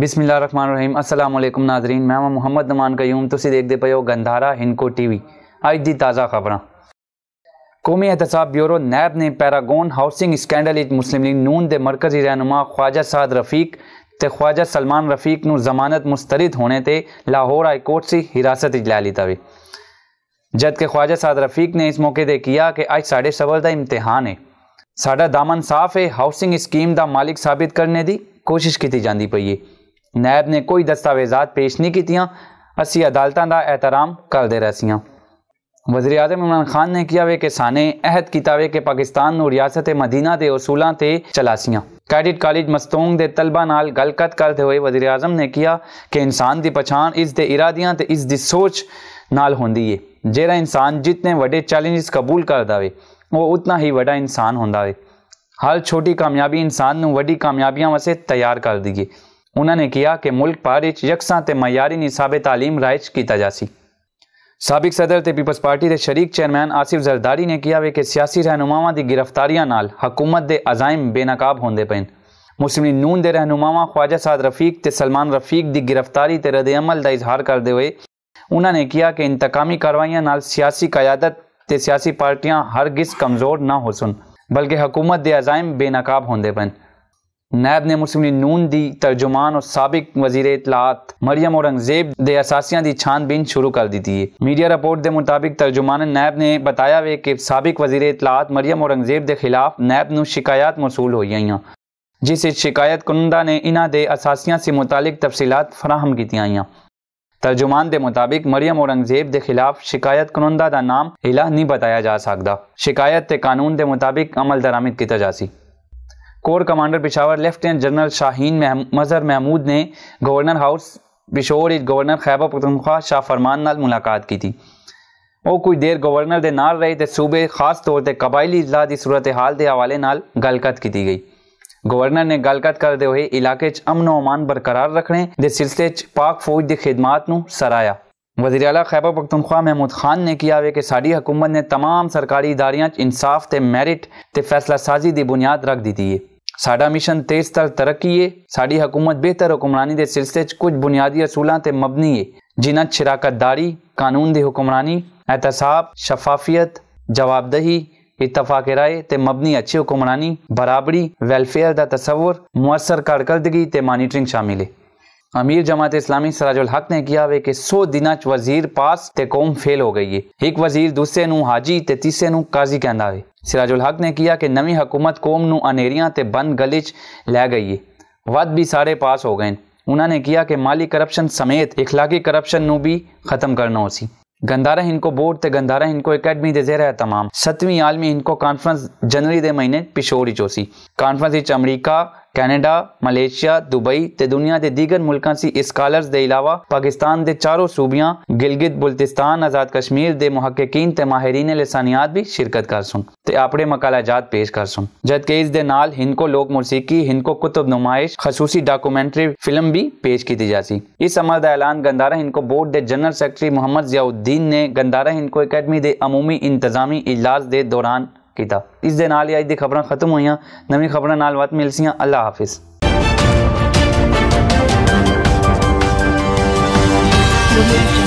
بسم اللہ الرحمن الرحیم السلام علیکم ناظرین میں محمد نمان قیوم دے پہ ہو گندھارا ہنکو ٹی وی اج دی تازہ خبراں قومی احتساب بیورو نیب نے Paragon housing scandal Muslim League نون دے مرکزی رہنما خواجہ سعد رفیق تے خواجہ سلمان رفیق نو ضمانت مسترد ہونے تے لاہور ہائی کورٹ سے حراست میں لے لیتا جد کہ خواجہ سعد رفیق نے اس موقع دے کیا کہ آج ساڑھے سوال دا امتحان ہے ساڑھا دامن صاف ہے ہاؤسنگ اسکیم دا مالک ثابت کرنے دی کوشش کی جاندی پی ہے نیب نے کوئی دستاویزات پیش نہیں اسی عدالتوں دا احترام کر دے رہسیاں وزیر اعظم عمران خان نے کیا وے کہ سانے عہد کیا ہے کہ پاکستان ریاست مدینہ کے تے چلا چلاسیاں کیڈٹ کالج مستونگ دے طلبہ نال گلکات کرتے ہوئے وزیر اعظم نے کیا کہ انسان دی پچھان اس دے ارادیاں تے اس دی سوچ نال ہوندی ہے جیرہ انسان جتنے وڈے چیلنجز قبول کر وے وہ اتنا ہی وڈا انسان ہوندہ وے ہر چھوٹی کامیابی انسان نو وڈی کامیابیاں واسطے تیار کر دیے انہوں نے کیا کہ ملک پارچ یکساں تے معیاری نصاب تعلیم رائج کیتا جاسی سابق صدر تے پیپلز پارٹی دے شریک چیئرمین آصف زرداری نے کیا وے کہ سیاسی رہنماواں دی گرفتاریاں نال حکومت دے عزائم بے نقاب ہوندے پے مسلم نون دے رہنماواں خواجہ سعد رفیق تے سلمان رفیق دی گرفتاری تے رد عمل دا اظہار کردے ہوئے انہوں نے کیا کہ انتقامی کاروائیاں نال سیاسی قیادت تے سیاسی پارٹیاں ہر گز کمزور نہ ہو سن بلکہ حکومت دے عزائم بے نقاب ہوندے پے نیب نے مسلم نون دی ترجمان اور سابق وزیر اطلاعات مریم اورنگ زیب اساسیاں دی چھان بین شروع کر دیتی ہے میڈیا رپورٹ دے مطابق ترجمان نیب نے بتایا ہوئے کہ سابق وزیر اطلاعات مریم اورنگزیب دے خلاف نیب نو شکایات موصول ہوئی جس جسے شکایت کنندہ نے دے اساسیاں سے متعلق تفصیلات فراہم کی ترجمان دے مطابق مریم اورنگزیب دے خلاف شکایت کنندہ دا نام الہ نہیں بتایا جا سکتا شکایت تے قانون دے مطابق عمل درامد کیتا جاسی corps commander Peshawar lieutenant general Shaheen Mazhar Mahmood نے governor house Peshawar governor Khyber Pakhtunkhwa Shah Farman نال ملاقات کی تھی وہ کچھ دیر گورنر دے نا رہے تو صوبے خاص طور تے قبائلی اضلاع دی صورتحال دے حوالے نال گلکت کی گئی گورنر نے کر دے ہوئے علاقے امن و امان برقرار رکھنے دے سلسلے پاک فوج کی خدمات نو سرایا وزیریالہ خیبر پختونخوا محمود خان نے کیا ہوئے کہ ساری حکومت نے تمام سرکاری اداریاں انصاف تے میرٹ تے فیصلہ سازی دی بنیاد رکھ دیتی ہے ساڑھا مشن تیز تر ترقی ہے ساڑھی حکومت بہتر حکمرانی دے سلسلے چھ کچھ بنیادی اصولان تے مبنی ہے جنہوں شراکت داری قانون دے حکمرانی اعتصاب، شفافیت جواب دہی اتفاق رائے تے مبنی اچھے حکمرانی برابری ویل فیر دا تصور مؤثر کارکردگی تے مانیٹرنگ شامل ہے امیر جماعت اسلامی سراج الحق نے کیا ہوئے کہ سو دنہ وزیر پاس تے قوم فیل ہو گئی ہے ایک وزیر دوسرے نو حاجی تے تیسرے نو قاضی کہندا ہے سراج الحق نے کیا کہ نوی حکومت قوم نو انیریاں تے بند گلچ لے گئی ہے ود بھی سارے پاس ہو گئے ہیں انہوں نے کیا کہ مالی کرپشن سمیت اخلاقی کرپشن نو بھی ختم کرنا ہو سی گندارہ ہن کو بورڈ تے گندارہ ہن کو اکیڈمی دے زیر ہے تمام ستویں عالمی ہن کو کانفرنس جنوری دے مہینے پشوری چوسی کانفرنس وچ امریکہ کینیڈا ملیشیا دبئی دنیا کے دیگر ملکان سی اسکالرز دے علاوہ پاکستان دے چاروں صوبیاں گلگت بلتستان ازاد کشمیر دے محققین تے ماہرین لسانیات بھی شرکت کر سن تے اپنے مکالا جات پیش کر سن جد کے اس دے نال ہن کو لوگ موسیقی ہن کو کتب نمائش خصوصی ڈاکومنٹری فلم بھی پیش کی جا سکتی اس عمل دے اعلان گندارہ ہن کو بورڈ دے جنرل سیکٹری محمد زیاؤدین نے گندارہ ہن کو اکیڈمی دے عمومی انتظامی اجلاس دے دوران اس خبران ختم ہوئی نمی خبران نال مت مل سیاں اللہ حافظ